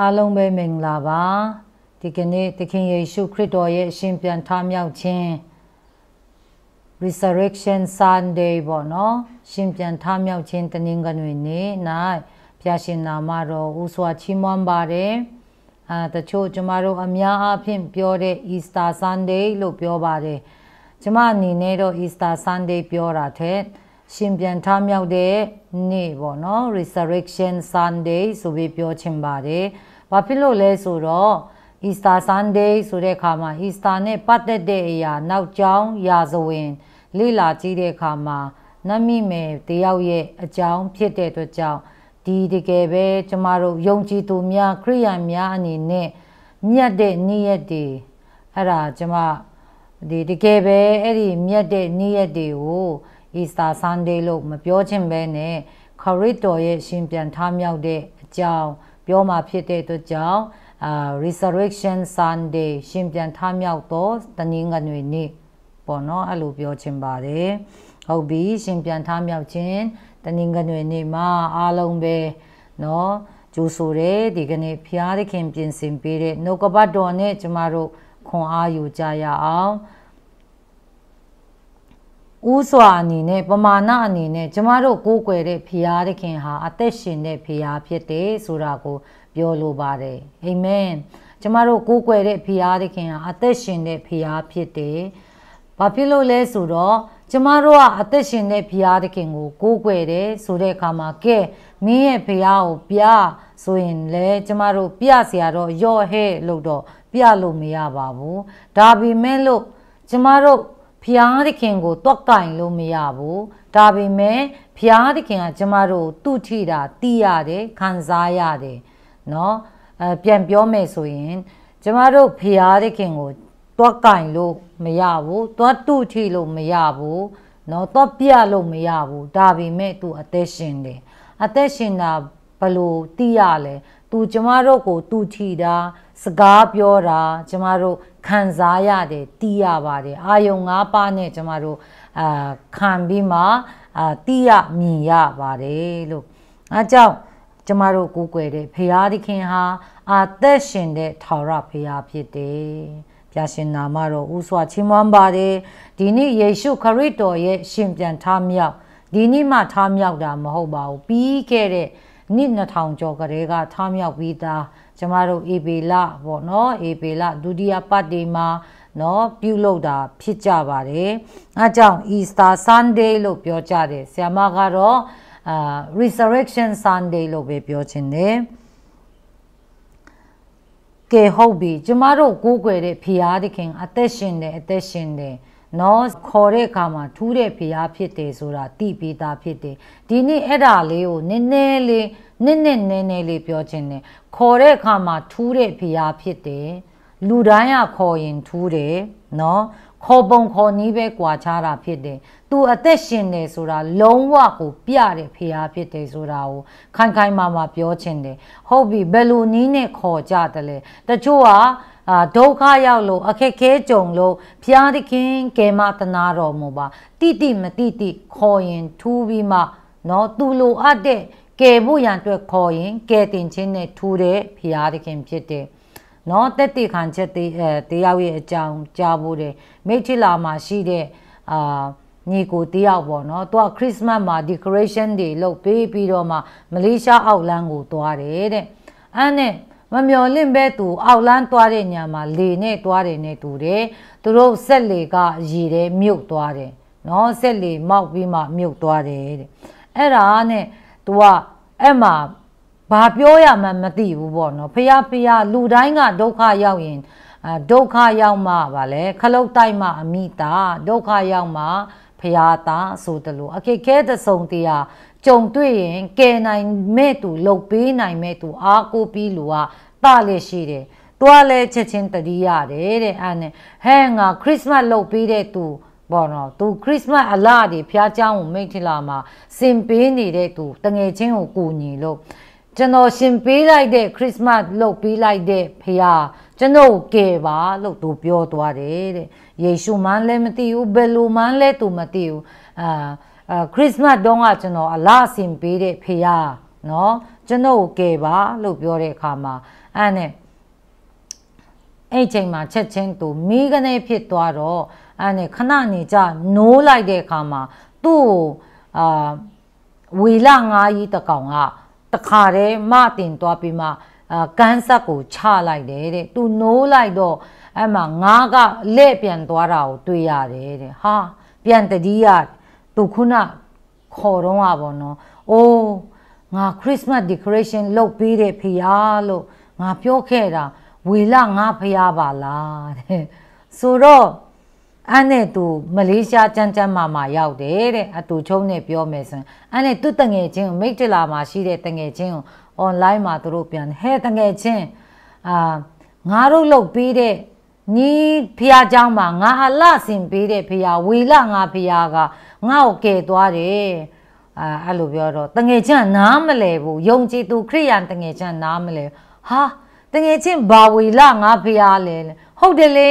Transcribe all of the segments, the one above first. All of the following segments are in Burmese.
အားလုံးပဲမင်္ဂလာပါဒီကနေ့သခင်ယေရှုခရစ်တော်ရဲ့အရှင်ပြန်ထမြောက်ခြင်း Resurrection Sunday ပေါ့နော်ရှင်ပြန်ထမြောက်ခြင်းတနင်္ဂနွေနေ့၌ဖျာရှင်နာမတော်ဦးစွာချီးမွမ်းပါတယ်အာတချို့ကျမတို့အများအားဖြင့်ပြောတဲ့ Easter Sunday လို့ပြောပါတယ်ကျမအနေနဲ့တော့ Easter Sunday ပြောတာထက်ရှင်ပြန်ထမြောက်တဲ့နေ့ပေါ့နော် Resurrection Sunday ဆိုပြီးပြောချင်ပါတယ်။ဘာဖြစ်လို့လဲဆိုတော့ Easter Sunday ဆိုတဲ့အခါမှာ Easter နဲ့ပတ်သက်တဲ့အရာ နောက်ကြောင်း ရာဇဝင်လေ့လာကြည့်တဲ့အခါမှာနတ်မိမယ်တယောက်ရဲ့အကြောင်းဖြစ်တဲ့အတွက်ကြောင့်ဒီတကယ်ပဲ ကျမတို့ယုံကြည်သူများခရိယန်များအနေနဲ့မြတ်တဲ့နေ့ရက်တွေအဲ့ဒါကျမဒီတကယ်ပဲအဲ့ဒီမြတ်တဲ့နေ့ရက်တွေကို Easter Sunday လို့မပြောချင်ပဲနဲ့ခရစ်တော်ရဲ့ရှင်ပြန်ထမြောက်တဲ့အကြောင်းပြောမှာဖြစ်တဲ့အတွက်ကြောင့်အာ Resurrection Sunday ရှင်ပြန်ထမြောက်သောတနင်္ဂနွေနေ့ပေါ့နော်အဲ့လိုပြောချင်ပါတယ်ဟုတ်ပြီရှင်ပြန်ထမြောက်ခြင်းတနင်္ဂနွေနေ့မှာအားလုံးပဲနော်ကြိုးဆိုတယ်ဒီကနေ့ဖျားသခင်ပြင်ဆင်ပေးတဲ့နှုတ်ကပတ်တော်နဲ့ကျမတို့ခွန်အားယူကြရအောင်ဥစွာအနေနဲ့ပမာဏအနေနဲ့ကျမတို့ကိုးကွယ်တဲ့ဖရာသခင်ဟာ အသက်ရှင်တဲ့ဖရာဖြစ်တယ်ဆိုတာကိုပြောလိုပါတယ်အာမင်ကျမတို့ကိုးကွယ်တဲ့ဖရာသခင်ဟာအသက်ရှင်တဲ့ဖရာဖြစ်တယ်ဘာဖြစ်လို့လဲဆိုတော့ကျမတို့ကအသက်ရှင်တဲ့ဘုရားသခင်ကိုကိုးကွယ်တယ်ဆိုတဲ့အခါမှာကဲမင်းရဲ့ဘုရားကိုပြဆိုရင်လေကျမတို့ပြเสียတော့ရော့ဟဲ့လို့တော့ပြလို့မရပါဘူးဒါပေမဲ့လို့ကျမတို့ဖျားသခင်ကိုတွက်ကင်လို့မရဘူးဒါပေမဲ့ဖျားသခင်ကကျမတို့သူ့ထိတာတီးရတယ်ခံစားရတယ်เนาะအဲပြန်ပြောမယ်ဆိုရင်ကျမတို့ဖျားသခင်ကိုတွက်ကင်လို့မရဘူးတွက်သူ့ထိလို့မရဘူးเนาะတွက်ပြလို့မရဘူးဒါပေမဲ့ तू အသက်ရှင်တယ်အသက်ရှင်တာဘလို့တီးရလဲသူကျမတို့ကိုသူထီတာစကားပြောတာကျမတို့ခံစားရတယ်တီးရပါတယ်အာယုံ၅ပါးနဲ့ကျမတို့အာခံပြီးမှအာတီးရမြင်ရပါတယ်လို့အဲကြောင့်ကျမတို့ကိုးကွယ်တဲ့ဖရာသခင်ဟာအာသက်ရှင်တဲ့ထာဝရဖရာဖြစ်တယ်။ပြရှင်နာမတော်ဥစွာချီးမွမ်းပါတယ်။ဒီနေ့ယေရှုခရစ်တော်ရဲ့ရှင်ပြန်ထမြောက်ဒီနေ့မှထမြောက်တာမဟုတ်ပါဘူး။ပြီးခဲ့တဲ့နှစ်2000ကျော်ကလေးကထားမြောက်ပြီးသားကျမတို့အေပေလပေါ့နော်အေပေလဒုတိယပတ်ဒီမှာနော်ပြုလုပ်တာဖြစ်ကြပါတယ်အဲကြောင့် Easter Sunday လို့ပြောကြတယ်ဆရာမကတော့အာ Resurrection Sunday လို့ပဲပြောချင်တယ်ကဲဟုတ်ပြီကျမတို့ကိုးကွယ်တဲ့ဖီးယားသခင် အသက်ရှင်တယ်အသက်ရှင်တယ်နော်ခေါ်တဲ့အခါမှာထူးတဲ့ဖရားဖြစ်တယ်ဆိုတာသိပေးတာဖြစ်တယ်ဒီနေ့အဲ့ဒါလေးကိုနည်းနည်းလေးနစ်နစ်နည်းနည်းလေးပြောခြင်းနဲ့ခေါ်တဲ့အခါမှာထူးတဲ့ဖရားဖြစ်တယ်လူတိုင်းကခေါ်ရင်ထူးတယ်နော်ခေါ်ပုံခေါ်နီးပဲကြွာချတာဖြစ်တယ်။ तू အသက်ရှင်နေဆိုတာလုံးဝကိုပြတဲ့ဖရားဖြစ်တယ်ဆိုတာကိုခိုင်ခိုင်မာမာပြောချင်တယ်။ဟုတ်ပြီဘယ်လိုနီးနဲ့ခေါ်ကြတယ်လဲ။တချို့ကအာဒုက္ခရောက်လို့အခက်ခဲကြုံလို့ဘုရားသခင်ကယ်မတနာတော်မူပါတိတိမတိတိခေါ်ရင် ထူးပြီးမှเนาะသူလိုအပ်တဲ့ကယ်ဖို့ရန်အတွက်ခေါ်ရင်ကယ်တင်ခြင်းနဲ့ထူးတဲ့ဘုရားသခင်ဖြစ်တဲ့နော်တက်တိခံချက်တေးအဲတရားရဲ့အကြောင်းကြားဖို့တယ်မိထီလာမှာရှိတဲ့အာညီကိုတယောက်ပေါ့နော်သူကခရစ်စမတ်မှာ decoration တွေလုပ်ပေးပြီးတော့မှမလေးရှားအောက်လန်းကိုသွားတယ်တဲ့အဲ့နဲ့မမျော်လင့်ပဲသူအောက်လန်းသွားတဲ့ညမှာလေနဲ့သွားတယ်နဲ့တူတယ်သူတို့ဆက်လေကရေတယ်မြုပ်သွားတယ်နော်ဆက်လေမောက်ပြီးမှမြုပ်သွားတယ်တဲ့အဲ့ဒါနဲ့သူကအဲ့မှာဘာပြောရမှမသိဘူးပေါ့နော်ဖះဖះလူတိုင်းကဒုက္ခရောက်ရင်ဒုက္ခရောက်မှဗာလဲခလုတ်တိုက်မှ အမိတာဒုက္ခရောက်မှဖះတာဆိုတလို့အခက်ခဲသဆုံတရားကြုံတွေ့ရင်ကယ်နိုင်မဲ့သူလှုပ်ပေးနိုင်မဲ့သူအားကိုးပြီးလူကတလည်းရှိတယ်တွားလဲချက်ချင်းတတိရတယ်တဲ့အဲ့နဲ့ဟဲ့ငါခရစ်စမတ်လှုပ်ပေးတဲ့သူပေါ့နော်သူခရစ်စမတ်အလားတွေဖះเจ้าကိုမိတ်ထလာမှာစင်ပေးနေတဲ့သူတငယ်ချင်းကိုကိုညီလို့ကျွန်တော်ရှင်ပေးလိုက်တဲ့ခရစ်မတ်လုပ်ပေးလိုက်တဲ့ဖရာကျွန်တော်ကယ်ပါလို့သူပြောသွားတယ်တဲ့ယေရှုမှန်းလည်းမသိဘူးဘယ်လိုမှန်းလည်းသူမသိဘူးအာခရစ်မတ်တော့ကကျွန်တော်အလားဆင်ပေးတဲ့ဖရာနော်ကျွန်တော်ကယ်ပါလို့ပြောတဲ့အခါမှာအဲ့နဲ့အဲ့ချိန်မှာချက်ချင်းသူမိကနေဖြစ်သွားတော့အဲ့နဲ့ခဏနေကြနိုးလိုက်တဲ့အခါမှာသူ့အာဝေလငါးကြီးတကောင်ကတခါတည်းမတင်သွားပြီးမှအာကန်ဆက်ကိုချလိုက်တယ်တဲ့သူနိုးလိုက်တော့အဲ့မှာငါးကလက်ပြန်သွားတာကိုတွေ့ရတယ်တဲ့ဟာပြန်တတိယသူခုနခေါ်တော့อ่ะဗောနော်အိုးငါ Christmas decoration လုပ်ပေးတဲ့ဖီးယားလို့ငါပြောခဲ့တာဝေလငါဖျားပါလားတဲ့ဆိုတော့အဲ့နဲ့သူမလေးရှားကြမ်းကြမ်းမာမာရောက်တယ်တဲ့အတူချုံနဲ့ပြောမယ်ဆိုရင်အဲ့နဲ့သူ့တငယ်ချင်းကိုမိတ်တလာမှာရှိတဲ့တငယ်ချင်းကို online မှာသူတို့ပြန်ဟဲ့တငယ်ချင်းအာငါတို့လုတ်ပြီးတဲ့ညီဖះเจ้าမှာငါအလှဆင်ပေးတဲ့ဖះဝေလငါဖះကငါ့ကိုကယ်သွားတယ်အာအဲ့လိုပြောတော့တငယ်ချင်းနားမလဲဘူးယုံကြည်သူ ခရိယန်တငယ်ချင်းနားမလဲဟာတငယ်ချင်းဘာဝေလငါဖះလဲဟုတ်တယ်လေ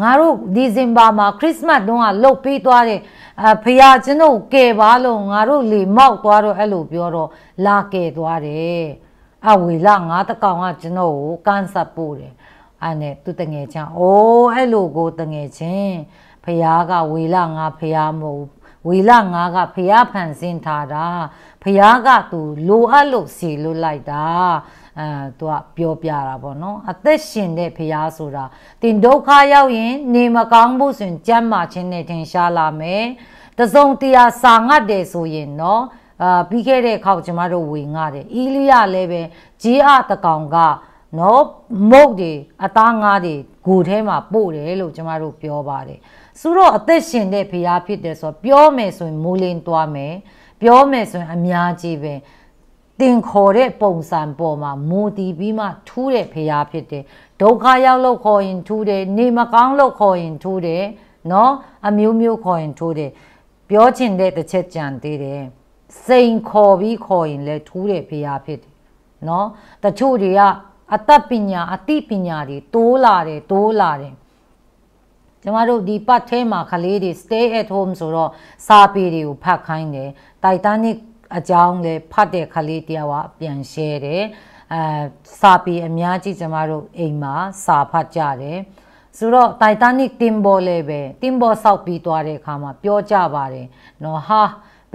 ငါတို့ဒီဇင်ဘာမှာခရစ်စမတ်တုန်းကလှုပ်ပြီးသွားတယ်အဖေရကျွန်တို့ကယ်ပါလို့ငါတို့လေမောက်သွားတော့အဲ့လိုပြောတော့လာကယ်သွားတယ်အဝေလာငါတကောင်ကကျွန်တော်ကိုကန်ဆပ်ပို့တယ်အဲ့နဲ့သူတငယ်ချင်းအိုးအဲ့လိုကိုတငယ်ချင်းဖះကဝေလာငါဖះမဟုတ်ဝေလာငါကဖះဖန်ဆင်းထားတာဖះကသူလိုအပ်လို့စီလို့လိုက်တာအဲသူကပြောပြတာပေါ့နော်အသက်ရှင်တဲ့ဖရာဆိုတာတင်ဒုက္ခရောက်ရင် နေမကောင်းဖို့ဆိုရင်ကြမ်းမာခြင်းနဲ့ထင်ရှားလာမယ်တစုံတရာစာငတ်တယ်ဆိုရင်နော်အာပြီးခဲ့တဲ့ခေါက်ကျမတို့ဝေငှတယ်အီလီယလည်းပဲဂျေအတကောင်ကနော်မုတ်တွေအသားငါးတွေဂိုထဲမှာပို့တယ်လို့ကျမတို့ပြောပါတယ်ဆိုတော့အသက်ရှင်တဲ့ဖရာဖြစ်တယ်ဆိုတော့ပြောမယ်ဆိုရင်မူလင်းသွားမယ်ပြောမယ်ဆိုရင် အများကြီးပဲတင်ခေါ်တဲ့ပုံစံပေါ်မှာမူတည်ပြီးမှထူးတဲ့ဖရားဖြစ်တယ်ဒုက္ခရောက်လို့ခေါ်ရင်ထူးတယ်နေမကောင်းလို့ခေါ်ရင် ထူးတယ်နော်အမျိုးမျိုးခေါ်ရင်ထူးတယ်ပြောချင်တဲ့တစ်ချက်ကြံသေးတယ်စိန်ခေါ်ပြီးခေါ်ရင်လည်းထူးတဲ့ဖရားဖြစ်တယ်နော်တချို့တွေကအတတ်ပညာအသိပညာတွေတိုးလာတယ်တိုးလာတယ်ကျမတို့ဒီပတ်ထဲမှာခလေးတွေ stay at home ဆိုတော့စာပေတွေကိုဖတ်ခိုင်းတယ် Titanic အကြောင်းလဲဖတ်တဲ့ခလေးတယောက်ကပြန်ရှဲတယ်အဲစာပေအများကြီးကျမတို့အိမ်မှာစာဖတ်ကြတယ်ဆိုတော့ Titanic တင်ပေါ်လဲပဲတင်ပေါ်ဆောက်ပြီးသွားတဲ့အခါမှာ ပြောကြပါတယ်နော်ဟာ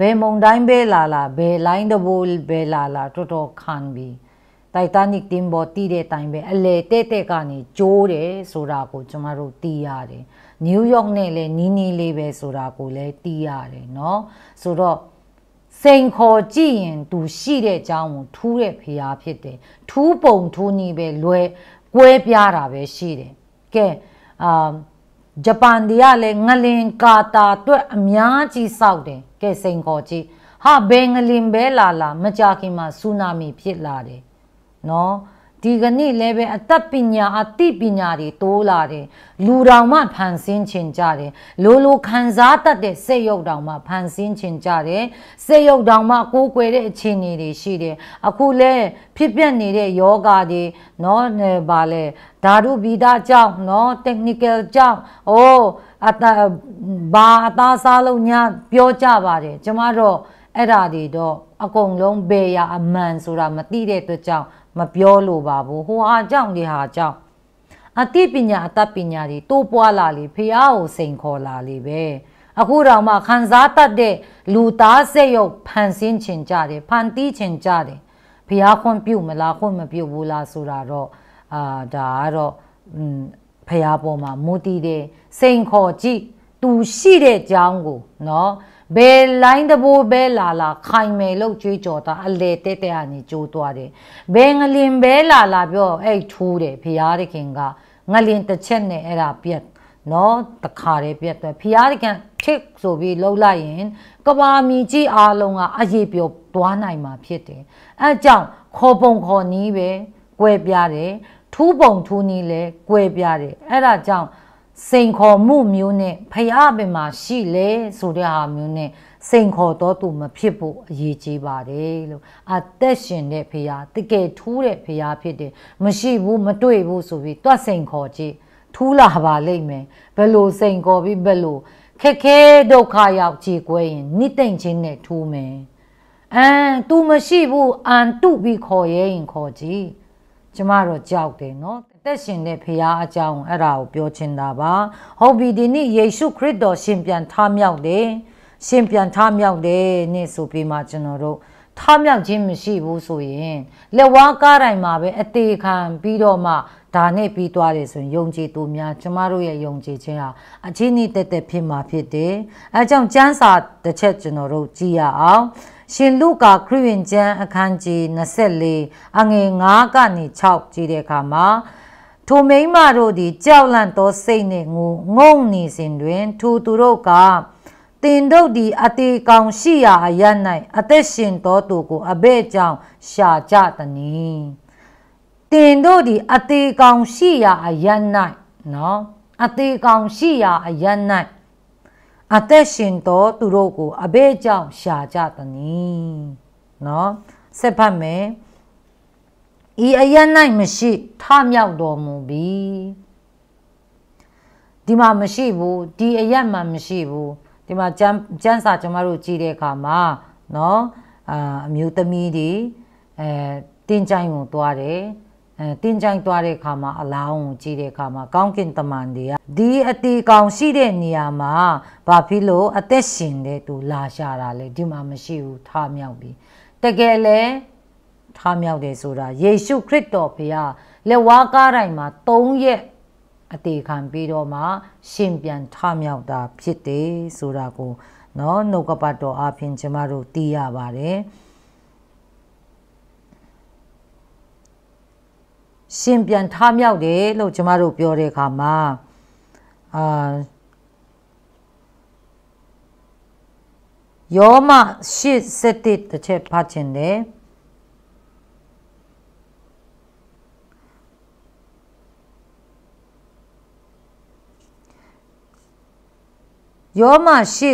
ဘယ်မုံတိုင်းပဲလာလာဘယ်လိုင်းတဘိုးပဲလာလာ တော်တော်ခံပြီးတိုက်တာနစ်တင်ပေါ်တည်တဲ့အတိုင်းပဲအလေတဲ့တဲ့ကနေကျိုးတယ်ဆိုတာကိုကျမတို့သိရတယ်။နယူးယောက်နဲ့လည်းနီးနီးလေးပဲဆိုတာကိုလည်းသိရတယ်เนาะဆိုတော့စိန်ခေါ်ကြည့်ရင်သူရှိတဲ့အကြောင်းကိုထူးတဲ့ဖရာဖြစ်တယ်ထူးပုံထူးနီးပဲလွယ်ကွဲပြားတာပဲရှိတယ်ကဲအာဂျပန်တွေကလည်းငလင် ကာတာအတွက်အများကြီးစောက်တယ်ကဲစိန်ခေါ်ကြည့်ဟာဘယ်ငလင်ပဲလာလာမကြခင်မှာဆူနာမီဖြစ်လာတယ်နော်ဒီကနေ့လည်းပဲအသက်ပညာအသိပညာတွေတိုးလာတယ်လူတော်မှဖန်ဆင်းခြင်းကြတယ်လိုလိုခံစားတတ်တဲ့စိတ်ရောက်တော်မှဖန်ဆင်းခြင်းကြတယ်စိတ်ရောက်တော်မှကိုးကွယ်တဲ့အခြေအနေတွေရှိတယ်အခုလည်းဖြစ်ပျက်နေတဲ့ယောဂတွေเนาะဘာလဲဓာတုဗီဒကြောင့်เนาะ technical ကြောင့်အိုးအတဘာအသားစားလုံးညာပြောကြပါတယ်ကျမတို့အဲ့ဒါတွေတော့အကုန်လုံးဘေးရအမှန်ဆိုတာမသိတဲ့အတွက်ကြောင့်မပြောလို့ပါဘူးဟိုဟာကြောင့်ဒီဟာကြောင့်အသိပညာအတတ်ပညာတွေတိုးပွားလာလေဖះကိုစိန်ခေါ်လာလေပဲအခုတော့မှခံစားတတ်တဲ့လူသားစိတ်ရောက်ဖန်ဆင်းချင်ကြတယ်ဖန်တီးချင်ကြတယ်ဖះခွင့်ပြုမလားခွင့်မပြုဘူးလားဆိုတာတော့အာဒါကတော့ဖះပေါ်မှာမူတည်တယ်စိန်ခေါ်ကြည့်သူရှိတဲ့အကြောင်းကို နော်ဘယ်လိုင်းတဘိုးဘဲလာလာခိုင်မယ်လို့ကြွေးကြော်တာအလေတက်တက်ကနေကြိုးသွားတယ်ဘယ်ငလင်ဘဲလာလာပြောအဲ့ထိုးတယ်ဖရာသခင်ကငလင်တစ်ချက်နဲ့အဲ့ဒါပြက်နော်တခါတည်းပြက်သွားဖရာသခင် tick ဆိုပြီးလှုပ်လိုက်ရင်ကဘာမီကြီးအားလုံးကအရေးပြောသွားနိုင်မှာဖြစ်တယ်အဲအကြောင်းခေါ်ပုံခေါ်နီးပဲ꿰ပြတယ်ထူးပုံထူးနီးလဲ꿰ပြတယ်အဲ့ဒါကြောင့်စိန်ခေါ်မှုမျိုးနဲ့ဖျားပင်မှာရှိလေဆိုတဲ့ဟာမျိုးနဲ့စိန်ခေါ်တော့သူမဖြစ်ဖို့အရေးကြီးပါတယ်လို့အသက်ရှင်တဲ့ဖျားတကယ်ထူးတဲ့ဖျားဖြစ်တယ်မရှိဘူးမတွေ့ဘူးဆိုပြီးတွတ်စိန်ခေါ်ကြည့်ထူးလာပါလိမ့်မယ်ဘယ်လိုစိန်ခေါ်ပြီးဘယ်လိုခက်ခဲဒုက္ခရောက်ကြည်ကွဲရင်နိတိမ်ချင်းနဲ့ထူးမယ်အမ် तू မရှိဘူးအန်တုပြီးခေါ်ရဲရင်ခေါ်ကြည့်ကျမတော့ကြောက်တယ်နော်သက်ရှင်တဲ့ဖခင်အကြောင်းအဲ့ဒါကိုပြောချင်တာပါဟုတ်ပြီဒီနေ့ယေရှုခရစ်တော်ရှင်ပြန်ထမြောက်တယ်ရှင်ပြန်ထမြောက်တယ်နေ့ဆိုပြီးမှကျွန်တော်တို့ထမြောက်ခြင်းမရှိဘူးဆိုရင်လက်ဝါးကားတိုင်းမှာပဲအသေးခံပြီးတော့မှဒါနဲ့ပြီးသွားတယ်ဆိုရင်ယုံကြည်သူများ ကျမတို့ရဲ့ယုံကြည်ခြင်းဟာအချင်းဤတက်တက်ဖြစ်မှာဖြစ်တယ်။အဲကြောင့်ကျမ်းစာတစ်ချက်ကျွန်တော်တို့ကြည့်ရအောင်။ရှင်လုကာခရစ်ဝင်ကျမ်းအခန်းကြီး24အငယ်9ကနေ6ကြည့်တဲ့အခါမှာထိုမိမတို့သည်ကြောက်လန့်သောစိတ်နှင့်ငုံငုံနေစဉ်တွင်ထိုသူတို့ကတင်တို့သည်အသေးကောင်ရှိရာအရ၌အသက်ရှင်သောသူကိုအဘဲ့ကြောင့်ရှာကြသည်။တင်တို့သည်အသေးကောင်ရှိရာအရ၌နော်အသေးကောင်ရှိရာအရ၌အသက်ရှင်သောသူတို့ကိုအဘဲ့ကြောင့်ရှာကြသည်။နော်ဆက်ဖတ်မယ်။ဤအရ၌မရှိထမြောက်တော်မူပြီဒီမှာမရှိဘူးဒီအရမှာမရှိဘူးဒီမှာကျမ်းကျမ်းစာကျွန်တော်တို့ကြည့်တဲ့အခါမှာเนาะအာအမျိုးသမီးတွေအဲတင်းကြိုင်ကိုသွားတယ်အဲတင်းကြိုင်သွားတဲ့အခါမှာအလောင်းကိုကြည့်တဲ့အခါမှာကောင်းကင်တမန်တွေကဒီအတီကောင်ရှိတဲ့နေရာမှာဘာဖြစ်လို့အသက်ရှင်တဲ့သူလာရှာတာလဲဒီမှာမရှိဘူးထမြောက်ပြီတကယ်လဲထားမြောက်တယ်ဆိုတာယေရှုခရစ်တော်ဘုရားလက်ဝါးကားတိုင်းမှာ၃ရက်အသေးခံပြီးတော့မှရှင်ပြန်ထမြောက်တာဖြစ်တယ်ဆိုတာကိုเนาะနှုတ်ကပတ်တော်အပြင်ကျမတို့သိရပါတယ်ရှင်ပြန်ထမြောက်တယ်လို့ကျမတို့ပြောတဲ့အခါမှာအာယောမရှစ်စက်တစ်တစ်ချက်ဖတ်ခြင်းတယ်ယောမရှိ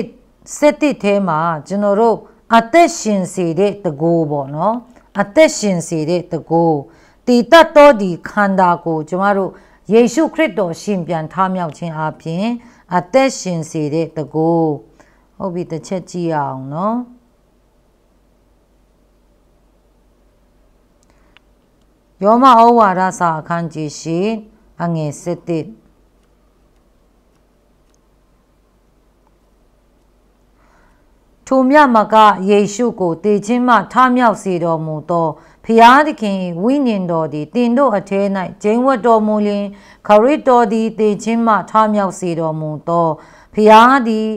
စက်တစ်ထဲမှာကျွန်တော်တို့အသက်ရှင်စေတဲ့တကိုးပေါ့နော်အသက်ရှင်စေတဲ့တကိုးတည်တတ်တော်ဒီခန္ဓာကိုကျွန်တော်တို့ယေရှုခရစ်တော်ရှင်ပြန်ထမြောက်ခြင်းအပြင်အသက်ရှင်စေတဲ့တကိုးဟုတ်ပြီတစ်ချက်ကြည့်အောင်နော်ယောမဩဝါဒစာအခန်းကြီးရှိအငယ်7ထိုမြမကယေရှုကိုတေခြင်းမှထမြောက်စေတော်မူသောဖျားသခင်ဝိညာဉ်တော်သည်တင်တို့အထဲ၌ဂျိမ်းဝတ်တော်မူလျင် ခရစ်တော်သည်တေခြင်းမှထမြောက်စေတော်မူသောဖျားသည်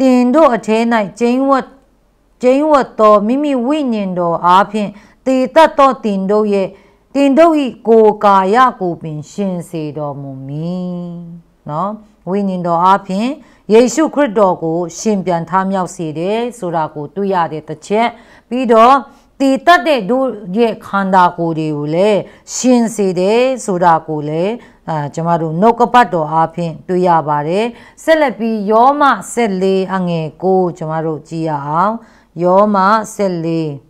တင်တို့အထဲ၌ဂျိမ်းဝတ်ဂျိမ်းဝတ်တော်မိမိဝိညာဉ်တော်အားဖြင့်တေတတ်သောတင်တို့ရဲ့တင်တို့၏ကိုယ်ကာယကိုပင်ရှင်စေတော်မူမည်နော်ဝိညာဉ်တော်အားဖြင့်ယေရှုခရစ်တော်ကိုရှင်ပြန်ထမြောက်စေတယ်ဆိုတာကိုတွေ့ရတဲ့တစ်ချက်ပြီးတော့တည်တတ်တဲ့တို့ရဲ့ခန္ဓာကိုယ်တွေကိုလည်းရှင်စေတယ်ဆိုတာကိုလည်းအာကျမတို့နှုတ်ကပတ်တော်အားဖြင့်တွေ့ရပါတယ်ဆက်လက်ပြီးယောမ14အငယ်9ကျမတို့ကြည့်ရအောင်ယောမ14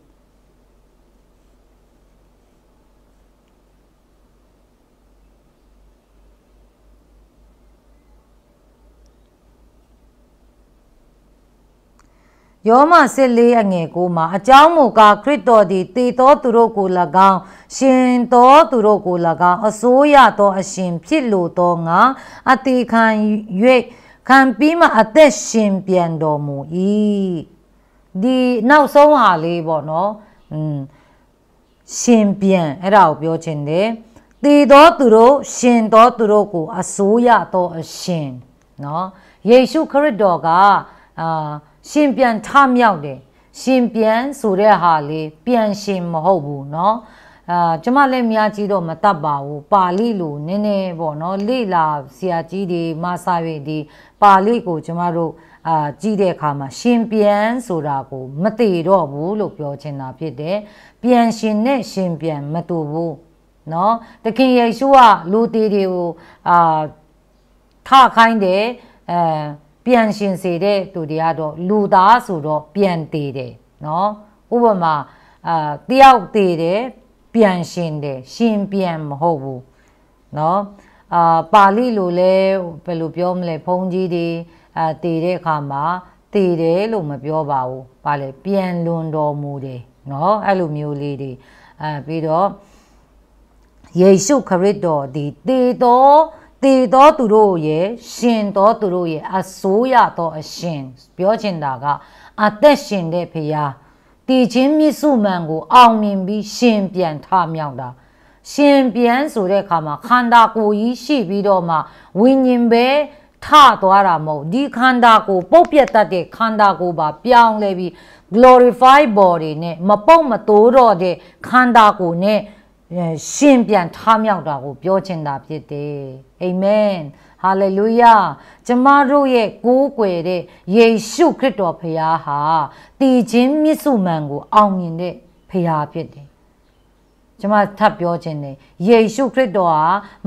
ယောမစစ်လေးအငယ်ကိုမှာအကြောင်းမူကားခရစ်တော်သည်တည်သောသူတို့ကို၎င်းရှင်သောသူတို့ကို၎င်းအစိုးရသောအရှင်ဖြစ်လိုသောငါအတိခံ၍ခံပြီးမှအသက်ရှင်ပြန်တော်မူ၏ဒီနောက်ဆုံးဟာလေးပေါ့နော်อืมရှင်ပြန်အဲ့ဒါကိုပြောချင်တယ်တည်သောသူတို့ရှင်သောသူတို့ကိုအစိုးရသောအရှင်နော်ယေရှုခရစ်တော်ကအာရှင်ပြန်ထမြောက်တယ်ရှင်ပြန်ဆိုတဲ့ဟာလေးပြန်ရှင်မဟုတ်ဘူးเนาะအာကျမလည်းမြားကြီးတော့မတတ်ပါဘူးပါဠိလိုနည်းနည်းပေါ့เนาะလေလာဆရာကြီးတွေမဆရွေဒီပါဠိကိုကျမတို့အာကြည့်တဲ့အခါမှာရှင်ပြန်ဆိုတာကိုမတည်တော့ဘူးလို့ပြောချင်တာဖြစ်တယ်ပြန်ရှင်နဲ့ရှင်ပြန်မတူဘူးเนาะတခင်ယေရှုကလူတီတွေကိုအာထခိုင်းတယ်အဲပြန်ရှင်စေတဲ့သူတွေကတော့လူသားဆိုတော့ပြန်သေးတယ်နော်ဥပမာအာတယောက်သေးတယ်ပြန်ရှင်တယ်ရှင်ပြန်မဟုတ်ဘူးနော်အာပါဠိလိုလဲဘယ်လိုပြောမလဲဘုန်းကြီးတွေအာတည်တဲ့အခါမှာတည်တယ်လို့မပြောပါဘူး။ဘာလဲပြန်လွန်တော်မူတယ်နော်အဲ့လိုမျိုးလေးတွေအာပြီးတော့ယေရှုခရစ်တော်ဒီတည်တော်တည်သောသူတို့ရဲ့ရှင်သောသူတို့ရဲ့အစိုးရသောအရှင် ပြောချင်တာကအသက်ရှင်တဲ့ဖရာတည်ခြင်းမြစ်စုမှန်ကိုအောင်မြင်ပြီးရှင်ပြန်ထမြောက်တာရှင်ပြန်ဆိုတဲ့အခါမှာခန္ဓာကိုယ်ကြီးရှိပြီးတော့မှဝိညာဉ်ပဲထသွားတာမဟုတ်ဒီခန္ဓာကိုယ်ပုတ်ပြတ်တတ်တဲ့ခန္ဓာကိုယ်ပါ ပြောင်းလဲပြီး glorify body နဲ့မပုတ်မတိုးတော့တဲ့ခန္ဓာကိုယ်နဲ့ရှင်ပြန်ထမြောက်တာကိုပြောချင်တာဖြစ်တယ်အာမင်ဟာလေလုယာကျမတို့ရဲ့ကိုးကွယ်တဲ့ယေရှုခရစ်တော်ဖခင်ဟာတည်ခြင်းမြစ်စုမှန်ကိုအောင်မြင်တဲ့ဖခင်ဖြစ်တယ်။ကျမထပ်ပြောခြင်းနဲ့ယေရှုခရစ်တော်ဟာ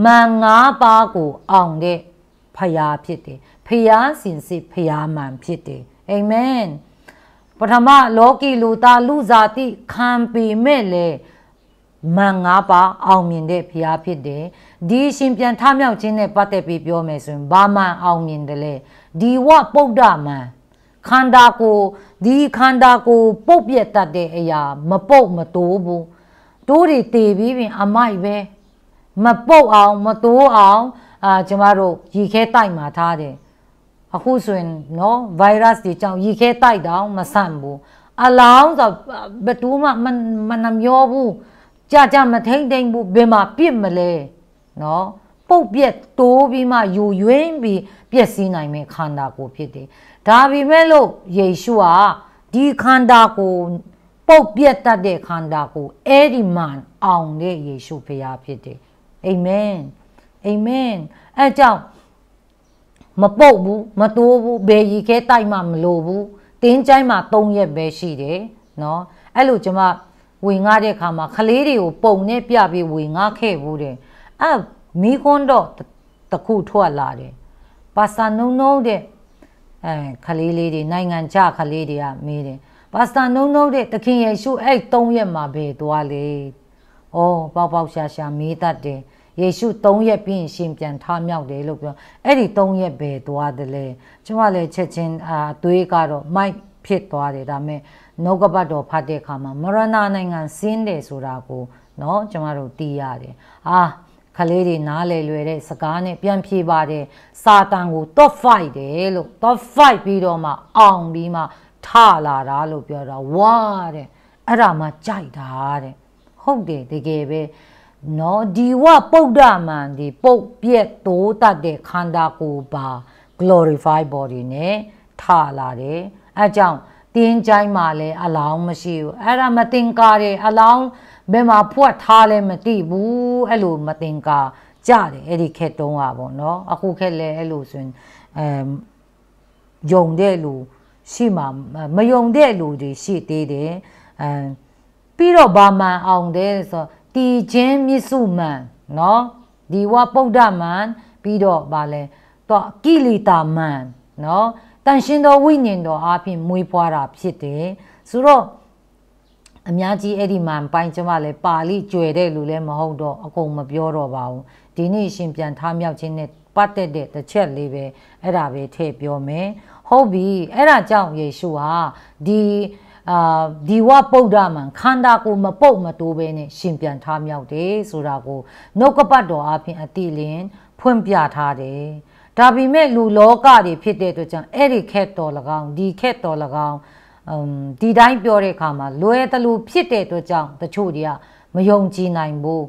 မန်ငါးပါးကိုအောင်တဲ့ဖခင်ဖြစ်တယ်။ဖခင်စင်စစ်ဖခင်မှန်ဖြစ်တယ်။အာမင်ပထမလောကီလူသားလူဇာတိခံပေမဲ့လေမန်ငါးပါးအောင်မြင်တဲ့ဖခင်ဖြစ်တယ်။ဒီရှင်ပြန်ထမြောက်ခြင်းနဲ့ပတ်သက်ပြီးပြောမယ်ဆိုရင်ဘာမှအောင်မြင်တယ်လေဒီဝပုဒ္ဒမံခန္ဓာကိုယ်ဒီခန္ဓာကိုယ်ပုတ်ပြတ်တတ်တဲ့အရာမပုတ်မတိုးဘူးတိုးတွေတည်ပြီးပြင်အမိုက်ပဲမပုတ်အောင်မတိုးအောင်အာကျမတို့ရီခဲတိုက်မှာထားတယ်အခုဆိုရင်နော်ဗိုင်းရပ်စ်တွေကြောင့်ရီခဲတိုက်တောင်မဆန့်ဘူးအလောင်းဆိုဘယ်သူမှမနှမျောဘူးကြကြမထိမ့်ထိမ့်ဘူးဘယ်မှာပြစ်မလဲနော်ပုတ်ပြက်တိုးပြီးမှယူယွင်းပြီးပျက်စီးနိုင်မယ့်ခန္ဓာကိုယ်ဖြစ်တယ်ဒါပေမဲ့လို့ယေရှုကဒီခန္ဓာကိုယ်ပုတ်ပြက်တတ်တဲ့ခန္ဓာကိုယ်အဲ့ဒီမှန်အောင်တဲ့ယေရှုဖခင်ဖြစ်တယ်အာမင်အာမင်အဲကြောင့်မပုတ်ဘူးမတိုးဘူးဘယ်ရီခဲတိုက်မှမလိုဘူးတင်းကျိုင်းမှာ၃ရက်ပဲရှိတယ်နော်အဲ့လိုကျွန်မဝင်ငှတဲ့ခါမှာခလေးတွေကိုပုံနဲ့ပြပြီးဝင်ငှခဲ့ဘူးတဲ့အဲမိခွန်းတော့တခုထွက်လာတယ်ဘာသာနုံနုံတဲ့အဲခလေးလေးတွေနိုင်ငံခြားခလေးတွေကမေးတယ်ဘာသာနုံနုံတဲ့တခင်ယေရှုအဲ့၃ရက်မှာပဲသွားလေဩပေါက်ပေါက်ရှာရှာမေးတတ်တယ်ယေရှု၃ရက်ပြီးရင်ရှင်ပြန်ထမြောက်တယ်လို့ပြောအဲ့ဒီ၃ရက်ပဲသွားတယ်လေကျွန်မလည်းချက်ချင်းအာသွေးကတော့မိုက်ဖြစ်သွားတယ်ဒါမဲ့နှုတ်ကပတ်တော်ဖတ်တဲ့အခါမှာမရဏနိုင်ငံဆင်းတယ်ဆိုတာကိုเนาะကျွန်တော်တို့သိရတယ်အာခလေးတွေနားလေလွယ်တဲ့စကားနဲ့ပြန်ဖြေပါတယ်စာတန်ကို top 5တယ်လို့ top 5ပြီးတော့မှအောင်ပြီးမှထလာတာလို့ပြောတာဝါတဲ့အဲ့ဒါမှကြိုက်တာတဲ့ဟုတ်တယ်တကယ်ပဲနော်ဒီဝပုဒ္ဓမန်ဒီပုတ်ပြက်တိုးတတ်တဲ့ခန္ဓာကိုယ်ပါ glorify body နဲ့ထလာတယ်အဲကြောင့်တင်းကြိုင်းမှာလည်းအလောင်းမရှိဘူးအဲ့ဒါမတင်ကားတဲ့အလောင်းဘယ်မှာဖွက်ထားလဲမသိဘူးအဲ့လိုမတင်ကာကြတယ်အဲ့ဒီခက်တုံးอ่ะပေါ့เนาะအခုခက်လဲအဲ့လိုဆိုရင်အဲယုံတဲ့လူရှိမှာမယုံတဲ့လူတွေရှိသေးတယ်အဲပြီးတော့ဘာမှန်အောင်တယ်ဆိုတီချင်းမြစ်စုမှန်เนาะဒီဝဗုဒ္ဓမှန်ပြီးတော့ဗာလဲတော့ကိလေသာမှန်เนาะတန်ရှင်တော်ဝိညာဉ်တော်အပြင်မွေးဖွားတာဖြစ်တယ်ဆိုတော့အများကြီးအဲ့ဒီမှာပိုင်ကျမလည်းပါဠိကျွယ်တဲ့လူလည်းမဟုတ်တော့အကုန်မပြောတော့ပါဘူးဒီနေ့ရှင်ပြန်ထားမြောက်ခြင်းနဲ့ပတ်သက်တဲ့တစ်ချက်လေးပဲအဲ့ဒါပဲထည့်ပြောမယ်ဟုတ်ပြီအဲ့ဒါကြောင့်ယေရှုဟာဒီအာဒီဝပုဒ္ဓမံခန္ဓာကိုမပုတ်မတိုးဘဲနဲ့ရှင်ပြန်ထားမြောက်တယ်ဆိုတာကိုနှုတ်ကပတ်တော်အပြင်အတိလင်းဖွင့်ပြထားတယ်ဒါပေမဲ့လူလောကတွေဖြစ်တဲ့အတွက်ကြောင့်အဲ့ဒီခက်တော်၎င်းဒီခက်တော်၎င်းဒီတိုင်းပြောတဲ့အခါမှာလွယ်တလူဖြစ်တဲ့အတွက်ကြောင့်တချို့တွေကမယုံကြည်နိုင်ဘူး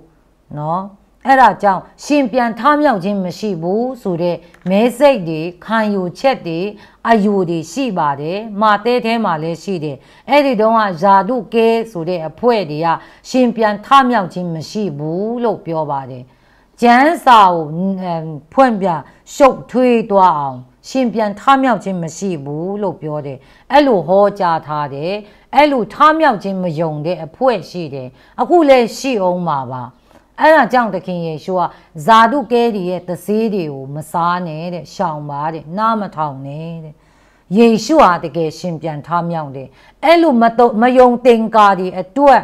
เนาะအဲ့ဒါကြောင့်ရှင်ပြန်ထမြောက်ခြင်းမရှိဘူးဆိုတော့မဲစိတ်တွေခံယူချက်တွေအယူတွေရှိပါတယ်မာတဲထဲမှာလည်းရှိတယ်အဲ့ဒီတော့ကဇာတုကဲဆိုတဲ့အဖွဲ့တွေကရှင်ပြန်ထမြောက်ခြင်းမရှိဘူးလို့ပြောပါတယ်ကျမ်းစာကိုဖွင့်ပြရှုပ်ထွေးသွားအောင်ရှင်ပြန်ထမြောက်ခြင်းမရှိဘူးလို့ပြောတယ်အဲ့လိုဟောကြားထားတယ်အဲ့လိုထမြောက်ခြင်းမယုံတဲ့အဖွဲရှိတယ်အခုလည်းရှိအောင်ပါပါအဲ့ဒါကြောင့်သခင်ယေရှုကဇာတုကဲဒီရဲ့သစေးတွေကိုမစားနဲ့တဲ့ရှောင်ပါတဲ့နားမထောင်နဲ့တဲ့ယေရှုဟာတကယ်ရှင်ပြန်ထမြောက်တယ်အဲ့လိုမတော့မယုံတင်ကာဒီအတွက်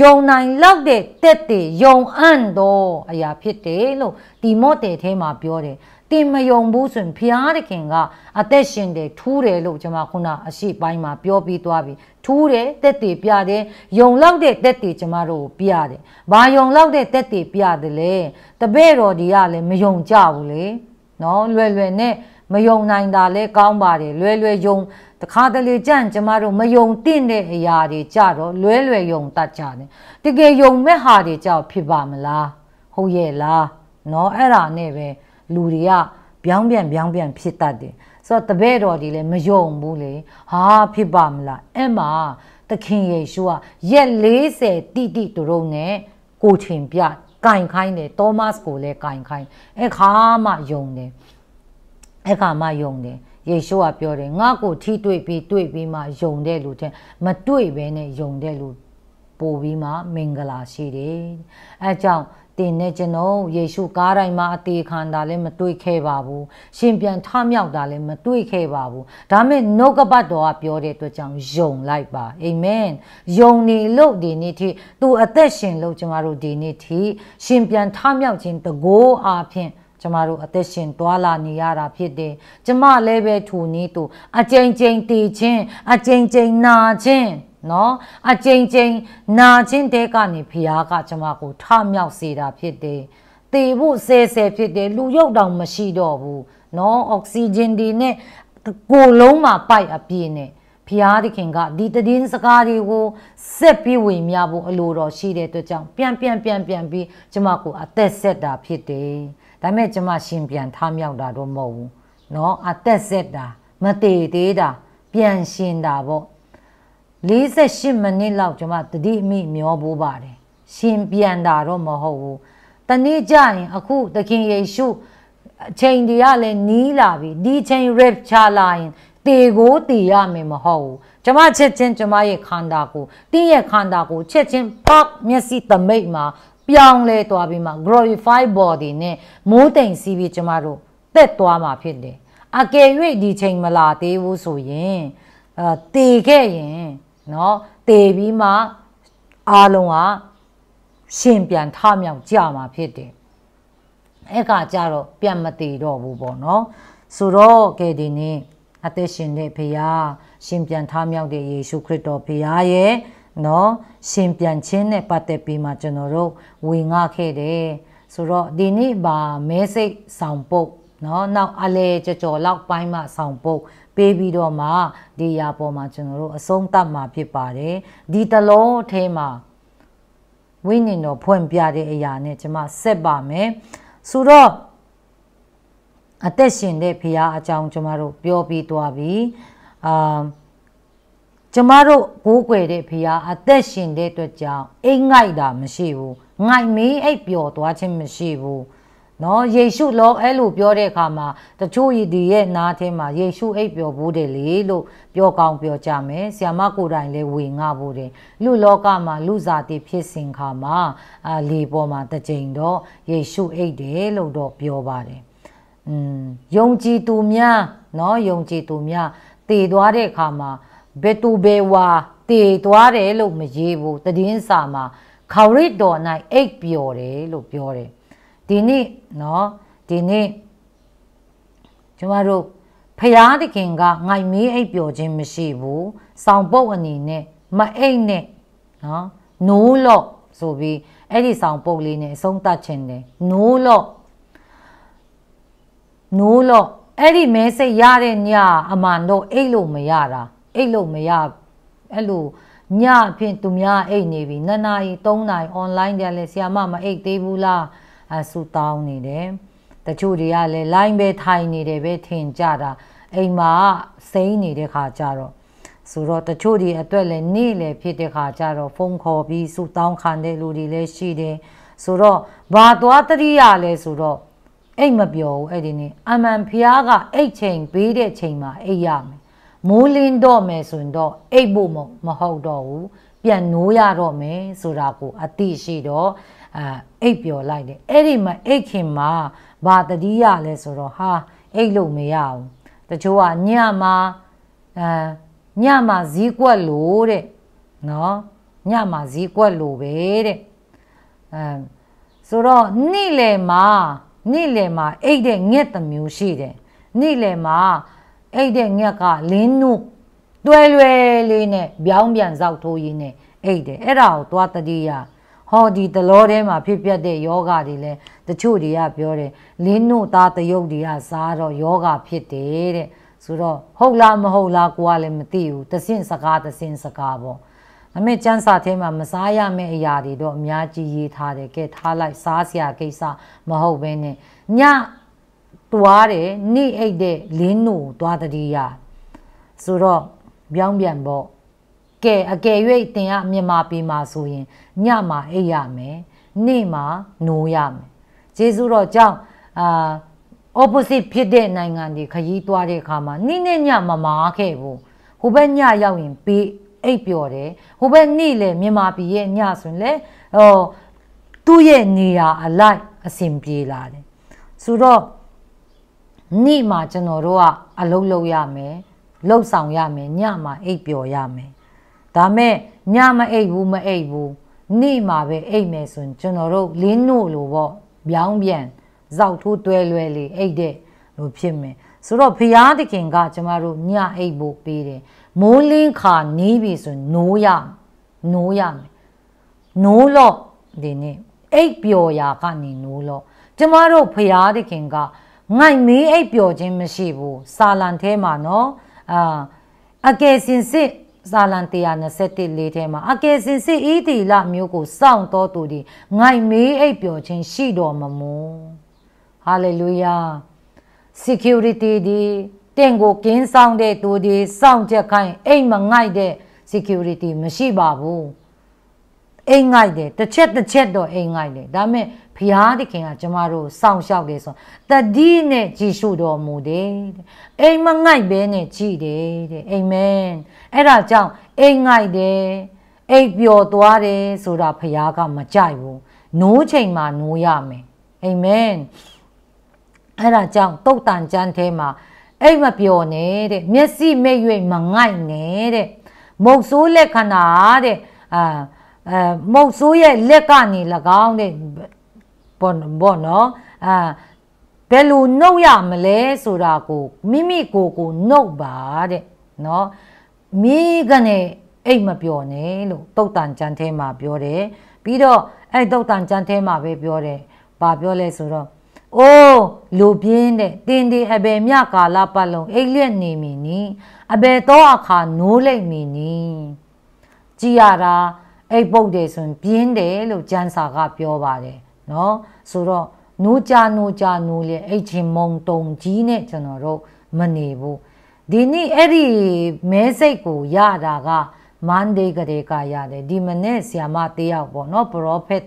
ယုံနိုင်လောက်တဲ့တက်တဲ့ယုံအံ့သောအရာဖြစ်တယ်လို့ဒီမော့တဲ့ထဲမှာပြောတယ်တင်မယုံဘူးဆိုရင်ဘုရားသခင်ကအသက်ရှင်တယ်ထူးတယ်လို့ကျွန်မခုနအရှိပိုင်းမှာပြောပြီးသွားပြီထူးတယ်တက်တည်ပြတယ်ယုံလောက်တဲ့တက်တည်ကျွန်မတို့ကိုပြတယ်ဘာယုံလောက်တဲ့တက်တည်ပြတယ်လဲတပည့်တော်ဒီကလည်းမယုံကြဘူးလေနော်လွယ်လွယ်နဲ့မယုံနိုင်တာလဲကောင်းပါတယ်လွယ်လွယ်ယုံတခါတလေကြံ့ကျမတို့မယုံတင့်တဲ့အရာတွေကြတော့လွယ်လွယ်ယုံတတ်ကြတယ်တကယ်ယုံမဲ့ဟာတွေကြောက်ဖြစ်ပါမလားဟုတ်ရဲ့လားเนาะအဲ့ဒါနဲ့ပဲလူတွေကပြောင်းပြန်ပြောင်းပြန်ဖြစ်တတ်တယ်ဆိုတော့တပည့်တော်တွေလည်းမယုံဘူးလေဟာဖြစ်ပါမလားအဲ့မှာသခင်ယေရှုကရက်40တိတိသူတို့နဲ့ကိုထင်ပြကင်ခိုင်းတယ်တောမတ်ကိုလည်းကင်ခိုင်းအခါမှယုံတယ်အခါမှယုံတယ်ယေရှုကပြောတယ်ငါ့ကိုထိတွေ့ပြီးတွေ့ပြီးမှယုံတဲ့လူတဲ့မတွေ့ဘဲနဲ့ယုံတဲ့လူပို့ပြီးမှမင်္ဂလာရှိတယ်အဲကြောင့်တင်နဲ့ကျွန်တော်ယေရှုကားတိုင်းမှာအသေးခံတာလည်းမတွေ့ခဲ့ပါဘူးရှင်ပြန်ထမြောက်တာလည်းမတွေ့ခဲ့ပါဘူးဒါမဲ့နှုတ်ကပတ်တော်ကပြောတဲ့အတွက်ကြောင့်ယုံလိုက်ပါအာမင်ယုံနေလို့ဒီနေ့ထိသူအသက်ရှင်လို့ကျမတို့ဒီနေ့ထိရှင်ပြန်ထမြောက်ခြင်းတကိုးအားဖြင့်ကျမတို့အသက်ရှင်တွာလာနေရတာဖြစ်တယ်ကျမလည်းပဲထူနေသူအကြိမ်ကြိမ်တည်ခြင်းအကြိမ်ကြိမ်နာခြင်းနော်အကြိမ်ကြိမ်နာခြင်းတဲကနေဖះကကျမကိုထမြောက်စေတာဖြစ်တယ်တေဖို့ဆဲဆဲဖြစ်တယ်လူရုပ်တောင်မရှိတော့ဘူးနော်အောက်ဆီဂျင်ဒီနဲ့ကိုလုံးမှာပိုက်အပြည့်နဲ့ဖျားသခင်ကဒီတည်င်းစကားတွေကိုစက်ပြီးဝင်မြဖို့အလိုတော်ရှိတဲ့အတွက်ကြောင့်ပြန်ပြန်ပြန်ပြန်ပြီးကျမကိုအသက်ဆက်တာဖြစ်တယ်။ဒါမဲ့ကျမရှင်ပြန်ထမြောက်တာတော့မဟုတ်ဘူး။နော်အသက်ဆက်တာမတည်သေးတာပြန်ရှင်တာပေါ့48မိနစ်လောက်ကျွန်မတတိမိမျောပိုးပါတယ်ရှင်ပြန်တာတော့မဟုတ်ဘူးတနေ့ကျရင်အခုသခင်ယေရှုအချိန်တွေကလည်းနီးလာပြီဒီချိန် rip ချလာရင်တေကိုတည်ရမယ်မဟုတ်ဘူးကျမချက်ချင်းကျမရဲ့ခန္ဓာကိုတင်းရဲ့ခန္ဓာကိုချက်ချင်းပေါ့မျက်စိသမိတ်မှာပြောင်းလဲသွားပြီးမှ glorify body နဲ့မိုးတိမ်စီးပြီးကျမတို့တက်သွားမှာဖြစ်တယ်အကယ်၍ဒီချိန်မလာသေးဘူးဆိုရင်အဲတေခဲ့ရင်เนาะတည်ပြီးမှအားလုံးကရှင်ပြန်ထမြောက်ကြမှာဖြစ်တယ်အဲ့ကကြတော့ပြန်မတည်တော့ဘူးပေါ့เนาะဆိုတော့ကဲဒီနေ့အသက်ရှင်တဲ့ဖရာရှင်ပြန်ထမြောက်တဲ့ယေရှုခရစ်တော်ဖရာရဲ့နော်ရှင်ပြန်ခြင်းနဲ့ပတ်သက်ပြီးမှကျွန်တော်တို့ဝေငှခဲ့တယ်ဆိုတော့ဒီနေ့ပါမဲစိတ်ဆောင်ပုတ်နော်နောက်အလဲကြော်ကြော်လောက်ပိုင်းမှဆောင်ပုတ်ပေးပြီးတော့မှဒီရာပေါ်မှာကျွန်တော်တို့အဆုံးသတ်မှာဖြစ်ပါတယ်ဒီတလုံးအထဲမှာဝိညာဉ်တော်ဖွင့်ပြတဲ့အရာနဲ့ကျွန်မဆက်ပါမယ်ဆိုတော့အသက်ရှင်တဲ့ဖရာအကြောင်းကျွန်မတို့ပြောပြီးသွားပြီအာကျမတို့ဘိုးကွယ်တဲ့ဖရာအသက်ရှင်တဲ့အတွက်ကြောင့်အိတ်ငိုက်တာမရှိဘူးငိုက်မေးအိတ်ပျော်သွားခြင်းမရှိဘူးနော်ယေရှုလောအဲ့လိုပြောတဲ့အခါမှာတချို့ဒီရဲ့နားထဲမှာယေရှုအိပ်ပျော်ဖို့တယ်လေလို့ပြောကောင်းပြောကြမယ်ဆ iam ကိုယ်တိုင်လည်းဝေငှဖို့တယ်လူလောကမှာလူစားတိဖြစ်စဉ်ခါမှာအာလေပေါ်မှာတစ်ချိန်တော့ယေရှုအိပ်တယ်လို့တော့ပြောပါတယ်อืมယုံကြည်သူများเนาะယုံကြည်သူများတည်သွားတဲ့အခါမှာဘယ်သူဘယ်ဝါတည်သွားတယ်လို့မရေးဘူးတည်င်းစာမှာခရစ်တော်၌အိပ်ပျော်တယ်လို့ပြောတယ်ဒီနေ့နော်ဒီနေ့ကျမတို့ဖရာသခင်ကငိုင်မေးအိပ်ပျော်ခြင်းမရှိဘူးဆောင်းပုတ်အနေနဲ့မအိပ်နဲ့နော်နိုးလော့ဆိုပြီးအဲ့ဒီဆောင်းပုတ်လေးနဲ့အဆုံးသတ်ခြင်းတယ်နိုးလော့နိုးလော့အဲ့ဒီမဲစိတ်ရတဲ့ညအမှန်တော့အိတ်လို့မရတာအိတ်လို့မရအဲ့လိုညအဖြစ်သူများအိတ်နေပြီနှစ်နာရီ၃နာရီ online ကြလဲဆရာမမအိတ်သေးဘူးလားအဆူတောင်းနေတယ်တချို့တွေကလည်း line ပဲထိုင်နေတယ်ပဲထင်ကြတာ အိမ်မှာစိမ့်နေတဲ့ခါကြတော့ဆိုတော့တချို့တွေအတွက်လည်းနေ့လေဖြစ်တဲ့ခါကြတော့ဖုန်းခေါ်ပြီးဆူတောင်းခံတဲ့လူတွေလည်းရှိတယ်ဆိုတော့ဘာသွားတရိယာလဲဆိုတော့အိတ်မပြောဘူးအဲ့ဒီနေ့အမှန်ဖျားကအိတ်ချိန်ပေးတဲ့ချိန်မှာအိတ်ရမယ်မိုးလင်းတော့မယ်ဆိုရင်တော့အိတ်ဖို့မဟုတ်တော့ဘူးပြန်နိုးရတော့မယ်ဆိုတာကိုအသိရှိတော့အဲအိတ်ပျော်လိုက်တယ်အဲ့ဒီမှာအိတ်ခင်မှာဘာတတိယလဲဆိုတော့ဟာအိတ်လို့မရဘူးတချို့ကညမှာအဲညမှာဈေးကွက်လို့တဲ့နော်ညမှာဈေးကွက်လို့ပဲတဲ့အဲဆိုတော့နေ့လယ်မှာနေ့လယ်မှာအိတ်တဲ့ငက်တစ်မျိုးရှိတယ်နေ့လယ်မှာအိတ်တဲ့ငက်ကလင်းနုတွဲလွဲလေးနဲ့ပြောင်းပြန်စောက်ထိုးရင်းနဲ့အိတ်တယ်အဲ့ဒါကိုသွားတတိယဟောဒီတလောထဲမှာဖြစ်ပျက်တဲ့ယောဂတွေလဲတချို့တွေကပြောတယ်လင်းတို့သားတယုတ်တွေကစားတော့ယောဂဖြစ်တယ်တဲ့ဆိုတော့ဟုတ်လားမဟုတ်လားကိုကလည်းမသိဘူးတဆင့်စကားတဆင့်စကားပေါ့အမေကျန်းစာထဲမှာမစားရမယ့်အရာတွေတော့အများကြီးရေးထားတယ်ကဲထားလိုက်စားစရာကိစ္စမဟုတ်ဘဲနဲ့ညတွားတယ်နေအိတ်တဲ့လင်းနို့တွားတတိယဆိုတော့ပြောင်းပြန်ပေါ့ကဲအကယ်၍တင်ရမြန်မာပြည်မှာဆိုရင်ညမှာအိပ်ရမယ်နေ့မှာနိုးရမယ်ဂျေဇုတော်ကြောင့်အာ opposite ဖြစ်တဲ့နိုင်ငံတွေခရီးသွားတဲ့အခါမှာနေ့နဲ့ညမမာခဲ့ဘူးဟိုဘက်ညရောက်ရင်ပေးအိပ်ပျော်တယ်ဟိုဘက်နေ့လေမြန်မာပြည်ရဲ့ညဆိုရင်လေဟောသူ့ရဲ့နေရာအလိုက်အဆင်ပြေလာတယ်ဆိုတော့နေ့မှာကျွန်တော်တို့ကအလုပ်လုပ်ရမယ်လှုပ်ဆောင်ရမယ်ညမှာအိပ်ပျော်ရမယ်ဒါမဲ့ညမအိပ်ဘူးမအိပ်ဘူးနေ့မှာပဲအိပ်မယ်ဆိုရင်ကျွန်တော်တို့လင်းနို့လို့ပေါ့ဗျောင်းပြန်ဇောက်ထိုးတွဲလွဲလေးအိပ်တဲ့လို့ဖြစ်မယ်ဆိုတော့ဖရာသခင်က ကျမတို့ညအိပ်ဖို့ပေးတယ်မိုးလင်းခါနေပြီဆိုရင်နိုးရနိုးရမယ်နိုးလို့ဒီနေ့အိပ်ပျော်ရာကနေနိုးလို့ကျမတို့ဖရာသခင်ကငိုက်မေးအိပ်ပျော်ခြင်းမရှိဘူးစာလံထဲမှာနော်အာအကယ်စင်စစ်ဇာလံ121လေးထဲမှာအကယ်စင်စစ်ဤတီလမျိုးကိုစောင့်တော်သူသည်ငိုင်မေးအိပ်ပျော်ခြင်းရှိတော်မမူဟာလေလုယာ security ဒီတင့်ကိုကင်းဆောင်တဲ့သူဒီစောင့်ချက်ခိုင်းအိမ်မငိုက်တဲ့ security မရှိပါဘူးအိမ်ငိုက်တယ်တစ်ချက်တစ်ချက်တော့အိမ်ငိုက်တယ်ဒါပေမဲ့ဘုရားသခင်ကကျမတို့စောင့်ရှောက်တယ်ဆိုတတိနဲ့ကြည်ရှုတော်မူတယ်အိမ်မငိုက်ပဲနဲ့ကြည်တယ်တဲ့အာမင်အဲ့ဒါကြောင့်အိမ်ငိုက်တယ်အိမ်ပျော်သွားတယ်ဆိုတာဘုရားကမကြိုက်ဘူးနိုးချိန်မှာနိုးရမယ်အာမင်အဲ့ဒါကြောင့်တုတ်တန်ကျမ်းထဲမှာအိမ်မပျော်နဲ့တဲ့မျက်စိမဲ့၍မငိုက်နဲ့တဲ့မုတ်ဆိုးလက်ခဏတဲ့အာအဲမုတ်ဆိုးရဲ့လက်ကနေ၎င်းတဲ့ပေါ့ပေါ့နော်အာဘယ်လိုနှုတ်ရမလဲဆိုတာကိုမိမိကိုယ်ကိုနှုတ်ပါတဲ့နော်မိကနဲ့အိတ်မပြောနဲ့လို့တုတ်တန်ကြမ်းထဲမှာပြောတယ်ပြီးတော့အဲ့တုတ်တန်ကြမ်းထဲမှာပဲပြောတယ်ဘာပြောလဲဆိုတော့အိုးလူပြင်းတဲ့တင်းဒီအဘယ်မြကာလပတ်လုံးအိတ်လျက်နေမည်နီအဘယ်တော့အခါနိုးလိုက်မည်နီကြည်ရတာအိတ်ပုတ်တယ်ဆိုရင်ပြင်းတယ်လို့ကျန်းစာကပြောပါတယ်နော်ဆိုတော့နိုးကြနိုးကြနိုးလေအဲ့ချင်းမုံတုံကြီးနဲ့ကျွန်တော်တို့မနေဘူးဒီနေ့အဲ့ဒီမဲစိတ်ကိုရတာကမန်ဒေးကလေးကရတယ်ဒီမနေ့ဆီယာမတေးရောက်ပေါ့နော်ပရောဖက်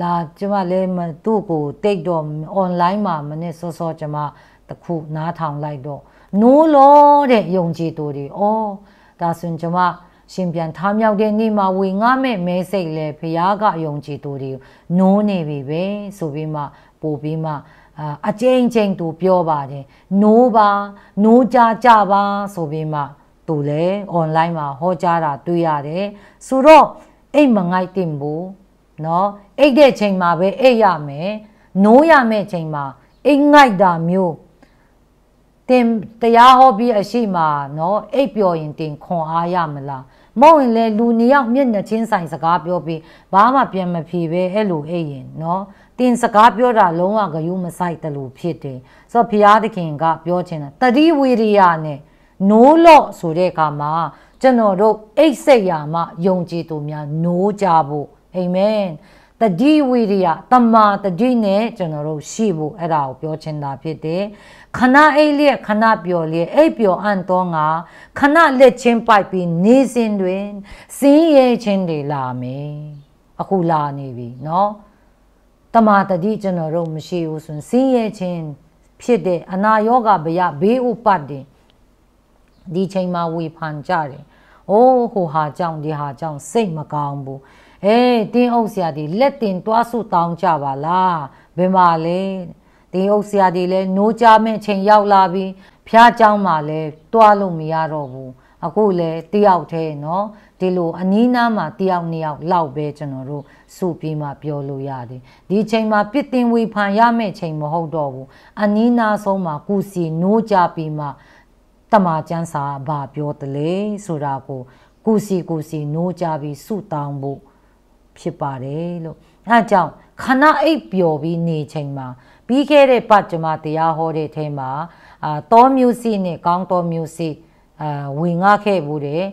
လာကျွန်မလည်းသူ့ကိုတိတ်တော့ online မှာမနေ့စောစောကျွန်မတခုနားထောင်လိုက်တော့နိုးလို့တဲ့ယုံကြည်သူတွေဩဒါဆိုရင်ကျွန်မရှင်ပြန်ထမြောက်တဲ့နေ့မှာဝေငှမဲ့မဲစိတ်လဲဘုရားကအယုံကြည်သူတွေနိုးနေပြီပဲဆိုပြီးမှ ပို့ပြီးမှအချင်းချင်းသူပြောပါတယ်နိုးပါနိုးကြကြပါဆိုပြီးမှသူလည်း online မှာဟောကြားတာတွေ့ရတယ်ဆိုတော့အိတ်မငိုက်တင်ဘူးเนาะအိတ်တဲ့ချိန်မှာပဲအိတ်ရမယ်နိုးရမယ့်ချိန်မှာအိတ်ငိုက်တာမျိုးတင်တရားဟောပြီးအရှိမှာနော်အိပ်ပျော်ရင်တင်ခွန်အားရမလားမဟုတ်ရင်လေလူနေရောက်မျက်နှာချင်းဆိုင်စကားပြောပြီးဘာမှပြန်မဖြေပဲအဲ့လိုအိပ်ရင်နော်တင်စကားပြောတာလုံးဝဂယုမဆိုင်တယ်လို့ဖြစ်တယ်ဆိုတော့ဘုရားသခင်ကပြောချင်တာတတိဝိရိယနဲ့နိုးလော့ဆိုတဲ့အခါမှာကျွန်တော်တို့အိတ်စိတ်ရာမှယုံကြည်သူများနိုးကြဖို့အာမင်တတိဝိရိယတမာတတိနဲ့ကျွန်တော်တို့ရှိဖို့အဲ့ဒါကိုပြောချင်တာဖြစ်တယ်ခဏအိပ်လျက်ခဏပျော်လျက်အိပ်ပျော်အံ့သောငါခဏလက်ချင်းပိုက်ပြီးနေစဉ်တွင်စင်းရဲခြင်းတွေလာမယ်အခုလာနေပြီเนาะတမာတတိကျွန်တော်တို့မရှိဘူးဆိုရင်စင်းရဲခြင်းဖြစ်တဲ့အနာရောဂါဗျာဘေးဥပတ်တင်ဒီချိန်မှာဝေဖန်ကြတယ်အိုးဟိုဟာကြောင့်ဒီဟာကြောင့်စိတ်မကောင်းဘူးအေးတင်းအုပ်ဆရာဒီလက်တင်တွားဆုတောင်းကြပါလားဘယ်မှာလဲဒင်းအုပ်ဆရာတွေလည်း노ကြမဲ့အချိန်ရောက်လာပြီးဖျားเจ้าမှလည်းတွားလို့မရတော့ဘူးအခုလည်းတယောက်တည်းเนาะဒီလိုအနီးနားမှာတယောက်နှစ်ယောက်လောက်ပဲကျွန်တော်တို့စုပြီးမှပြောလို့ရတယ်ဒီချိန်မှာပြစ်တင်ဝေဖန်ရမယ့်ချိန်မဟုတ်တော့ဘူးအနီးနားဆုံးမှာကုစီနိုးကြပြီးမှတမချန်းစာဘာပြောတလဲဆိုတာကိုကုစီကုစီနိုးကြပြီးစုတောင်းဖို့ဖြစ်ပါတယ်လို့အဲအကြောင်းခဏအိပ်ပျော်ပြီးနေချိန်မှာပြီးခဲ့တဲ့ပတ်ကျွန်မတရားဟောတဲ့အချိန်မှာအာတောမျိုးစိနဲ့ကောင်းတောမျိုးစိအာဝင်ငှခဲ့ဘူးတယ်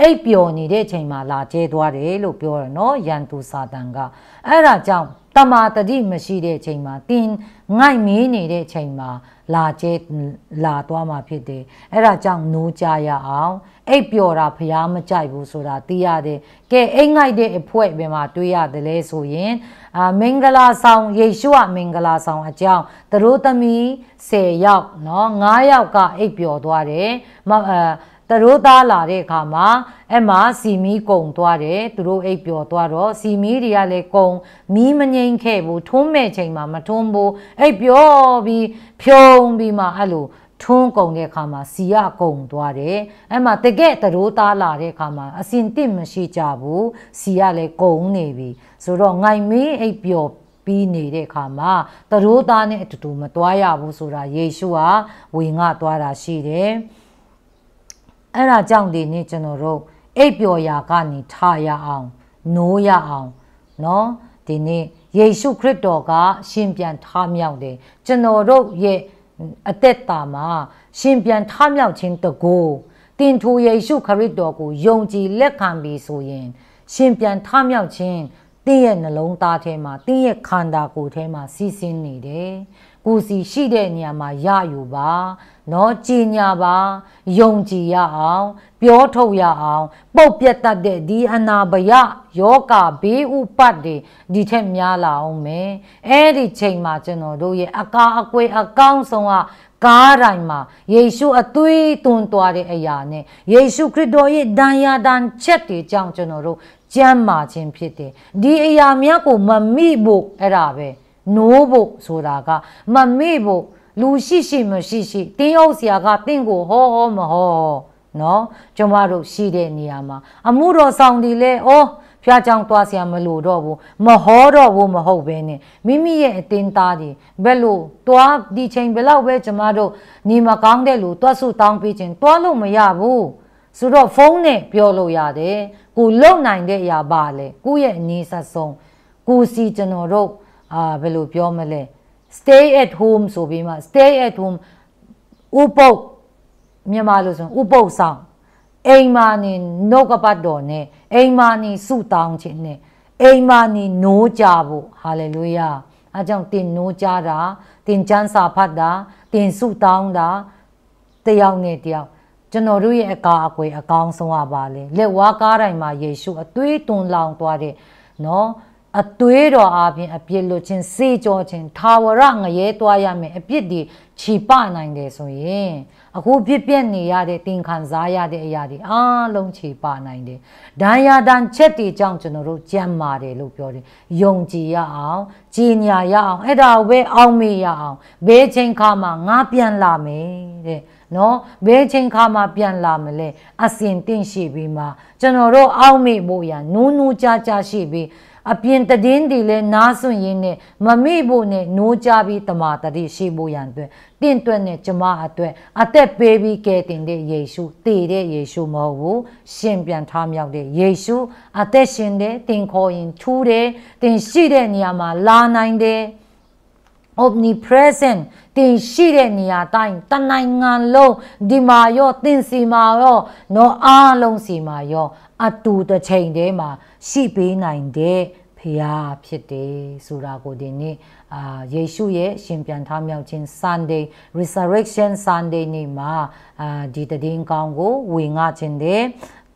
အိပ်ပျော်နေတဲ့အချိန်မှာလာကျဲသွားတယ်လို့ပြောရနော်ရန်သူစာတန်ကအဲ့ဒါကြောင့်တမာတတိမရှိတဲ့အချိန်မှာတင်ငိုက်မေးနေတဲ့အချိန်မှာလာကျဲလာသွားမှာဖြစ်တယ်အဲ့ဒါကြောင့်နိုးကြရအောင်အိပ်ပျော်တာဖျားမကြိုက်ဘူးဆိုတာသိရတယ်။ကဲအိမ်ငိုက်တဲ့အဖွဲပင်မှာတွေ့ရတယ်လဲဆိုရင်အာမင်္ဂလာဆောင်ယေရှုအမင်္ဂလာဆောင်အကြောင်းသူတို့သမီး10ယောက်เนาะ9ယောက်ကအိပ်ပျော်သွားတယ်။အာသူတို့သားလာတဲ့အခါမှာအဲ့မှာစီမီးကုံသွားတယ်သူတို့အိပ်ပျော်သွားတော့စီမီးတွေကလည်းကုံမီးမငိမ့်ခဲ့ဘူးထုံးမဲ့ချိန်မှာ မထုံးဘူးအိပ်ပျော်ပြီးဖြုံပြီးမှအဲ့လိုထုံးကုန်တဲ့အခါမှာစီရကုန်သွားတယ်အဲ့မှာတကယ်တရိုးသားလာတဲ့အခါမှာအစင်တစ်မရှိကြဘူးစီရလည်းကုန်နေပြီဆိုတော့ငိုင်မင်းအိပ်ပျော်ပြီးနေတဲ့အခါမှာတရိုးသားနဲ့အတူတူမတွားရဘူးဆိုတာယေရှုဟာဝေငှသွားတာရှိတယ်အဲ့ဒါကြောင့်ဒီနေ့ကျွန်တော်တို့အိပ်ပျော်ရာကနေထရအောင်နိုးရအောင်เนาะဒီနေ့ယေရှုခရစ်တော်ကရှင်ပြန်ထမြောက်တယ်ကျွန်တော်တို့ရဲ့အသက်တာမှာရှင်ပြန်ထမြောက်ခြင်းတကူတင်ထူယေရှုခရစ်တော်ကိုယုံကြည်လက်ခံပြီးဆိုရင် ရှင်ပြန်ထမြောက်ခြင်းသင်ရဲ့နှလုံးသားထဲမှာသင်ရဲ့ခန္ဓာကိုယ်ထဲမှာစီးဆင်းနေတယ်။ကိုယ်စီရှိတဲ့နေရာမှာရယူပါ။နော်ကြည်ညာပါ။ယုံကြည်ရအောင်။ပြောထုတ်ရအောင်။ပုတ်ပြတ်တတ်တဲ့ဒီအနာဘယယောဂဘေးဥပတ်တွေဒီထက်များလာအောင်မယ်။အဲ့ဒီချိန်မှာကျွန်တော်တို့ရဲ့အကာအကွယ်အကောင်းဆုံးကကားတိုင်းမှာယေရှုအသွေးသွန်သွားတဲ့အရာနဲ့ယေရှုခရစ်တော်ရဲ့ဒဏ်ရာဒဏ်ချက်တွေကြောင့်ကျွန်တော်တို့ကြမ်းမာခြင်းဖြစ်တယ်ဒီအရာများကိုမမိဖို့အဲ့ဒါပဲနိုးဖို့ဆိုတာကမမိဖို့လူရှိရှိမရှိရှိတင်းရောက်စရာကတင့်ကိုဟောဟောမဟောနော်ကျမတို့ရှိတဲ့နေရာမှာအမှုတော်ဆောင်ဒီလဲဩဖျားကြောင်သွားစရာမလိုတော့ဘူးမဟောတော့ဘူးမဟုတ်ပဲနဲ့မိမိရဲ့အတင်းသားတွေဘယ်လိုသွားဒီချိန်ဘယ်လောက်ပဲကျမတို့နေမကောင်းတဲ့လူသွားစုတောင်းပေးခြင်းသွားလို့မရဘူးဆိုတော့ဖုန်းနဲ့ပြောလို့ရတယ်ကိုလုံနိုင်တဲ့အရာပါလေကိုရဲ့အငြိဆက်ဆုံးကိုစီကျွန်တော်တို့အာဘယ်လိုပြောမလဲ stay at home ဆိုပြီးမှ stay at home ဥပုပ်မြန်မာလိုဆိုရင်ဥပုပ်ဆောင်အိမ်မာနေနှုတ်ကပတ်တော်နဲ့အိမ်မာနေဆုတောင်းခြင်းနဲ့အိမ်မာနေနိုးကြဖို့ဟာလေလုယာအကြောင်းတင်နိုးကြတာတင်ချမ်းစာဖတ်တာတင်ဆုတောင်းတာတယောက်နဲ့တယောက်ကျွန်တော်တို့ရဲ့အကာအကွယ်အကောင်းဆုံးရပါလေလက်ဝါးကားတိုင်းမှာယေရှုအသွေးတွန်လောင်သွားတဲ့နော်အသွေးတော်အပြင်အပြစ်လွတ်ခြင်းစေကြောခြင်းထာဝရငရဲသွားရမယ်အပြစ်တွေခြိပနိုင်တယ်ဆိုရင်အခုပြစ်ပြက်နေရတဲ့သင်ခံစားရတဲ့အရာတွေအားလုံးခြိပနိုင်တယ်။ဒဏ်ရာဒဏ်ချက်တွေကြောင့်ကျွန်တော်တို့ကြံမာတယ်လို့ပြောတယ်။ယုံကြည်ရအောင်၊ကြည်ညာရအောင်အဲ့ဒါကိုပဲအောင်မေရအောင်ဘယ်ချိန်ခါမှငါပြန်လာမယ်တဲ့။နော်ဘယ်ချိန်ခါမှပြန်လာမလဲအစင်တင့်ရှိပြီးမှကျွန်တော်တို့အောက်မေ့ဖို့ရနူးနူးကြားကြားရှိပြီးအပြင်တည်င်းတွေလဲနားစွန့်ရင်းနဲ့မမေ့ဖို့နဲ့နိုးကြပြီးတမာတတိရှိဖို့ရန်အတွက်တင့်တွက်နဲ့ကျမအတွက်အသက်ပေးပြီးကယ်တင်တဲ့ယေရှုတည်တဲ့ယေရှုမဟုတ်ဘူးရှင်ပြန်ထမြောက်တဲ့ယေရှု အသက်ရှင်တဲ့တင်ခေါ်ရင်ထူးတယ်တင်ရှိတဲ့နေရာမှာ လာနိုင်တယ် omnipresent တင်ရှိတဲ့နေရာတိုင်းတနိုင်ငံလုံးဒီမာရောတင်စီမာရောနော်အားလုံးစီမာရောအတူတစ်ချိန်တည်းမှာရှိပေးနိုင်တဲ့ဖရာဖြစ်တယ်ဆိုတာကိုဒီနေ့အာယေရှုရဲ့ရှင်ပြန်ထမြောက်ခြင်း Sunday Resurrection Sunday နေ့မှာအာဒီတည်င်းကောင်းကိုဝင်ငှခြင်းတဲ့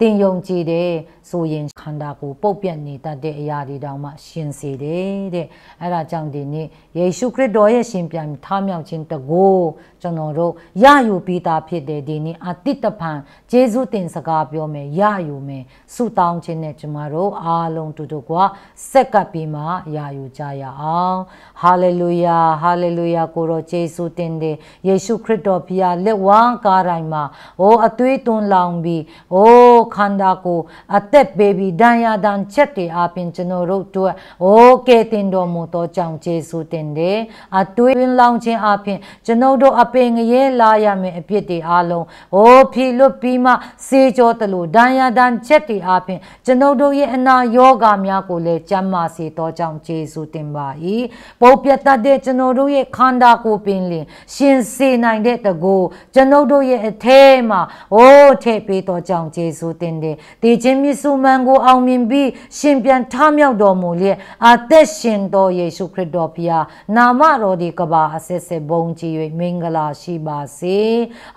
တင်ယုံကြည်တယ်ဆိုရင်ခန္ဓာကိုယ်ပုတ်ပြတ်နေတတ်တဲ့အရာတွေတောင်မှရှင်စေတယ်တဲ့အဲ့ဒါကြောင့်ဒီနေ့ယေရှုခရစ်တော်ရဲ့ရှင်ပြန်ထမြောက်ခြင်းတကိုးကျွန်တော်တို့ရယူပြီးသားဖြစ်တယ်ဒီနေ့အတိတဖန်ဂျေဇုတင်စကားပြောမယ်ရယူမယ်ဆုတောင်းခြင်းနဲ့ကျွန်မတို့အားလုံးတူတူကွာဆက်ကပ်ပြီးမှရယူကြရအောင်ဟာလေလုယာဟာလေလုယာကိုတော့ဂျေဇုတင်တယ်ယေရှုခရစ်တော်ဖျားလက်ဝန်းကားတိုင်းမှာအိုးအသွေးသွန်းလောင်ပြီးအိုးခန္ဓာကိုယ်အသက်ပေးပြီးဒဏ်ရာဒဏ်ချက်တွေအပြင်ကျွန်တော်တို့တို့အိုးကဲတင်တော်မူသောကြောင့်ဂျေဇုတင်တယ်အသွေးလောင်ခြင်းအပြင်ကျွန်တော်တို့အပင်ငရဲလာရမယ်အဖြစ်တွေအားလုံး။အိုးဖြီလွတ်ပြီးမှစေကြောတလို့ဒဏ်ရာဒဏ်ချက်တွေအားဖြင့်ကျွန်ုပ်တို့ရဲ့အနာယောဂါများကိုလည်းကျမ်းမာစေသောကြောင့်ကျေးဇူးတင်ပါ၏။ပုပ်ပြတ်တတ်တဲ့ကျွန်တော်တို့ရဲ့ခန္ဓာကိုယ်ပင်လင်ရှင်စေနိုင်တဲ့တကူကျွန်ုပ်တို့ရဲ့အထဲမှာအိုးထည့်ပေးသောကြောင့်ကျေးဇူးတင်တယ်။တေခြင်းမြစ်စုမှန်ကိုအောင်မြင်ပြီးရှင်ပြန်ထမြောက်တော်မူလျက်အသက်ရှင်တော်ယေရှုခရစ်တော်ဖျားနာမတော်ဒီကဘာအဆက်ဆက်ဘုံကြီး၍မင်္ဂလာတာရှိပါစေ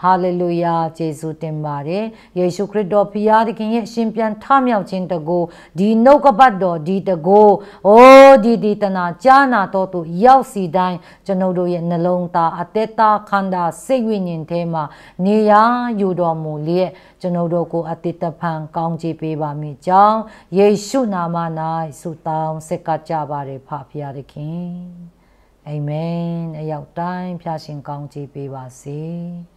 ဟာလေလုယာယေရှုတင်ပါတယ်ယေရှုခရစ်တော်ဖရာသခင်ရဲ့ရှင်ပြန်ထမြောက်ခြင်းတကူဒီနှုတ်ကပတ်တော်ဒီတကူအိုးဒီဒီတနာကြားနာတော်သူရောက်စီတိုင်းကျွန်ုပ်တို့ရဲ့နှလုံးသားအသက်တာခန္ဓာစိတ်ဝိညာဉ်ထဲမှာနေရာယူတော်မူလျက်ကျွန်ုပ်တို့ကိုအတိတ်တဖန်ကောင်းချီးပေးပါမိကြောင်းယေရှုနာမ၌ဆုတောင်းဆက်ကကြပါれဖဖရာသခင်အာမင်အရောက်တိုင်းဖျာရှင်ကောင်းချီးပေးပါစေ။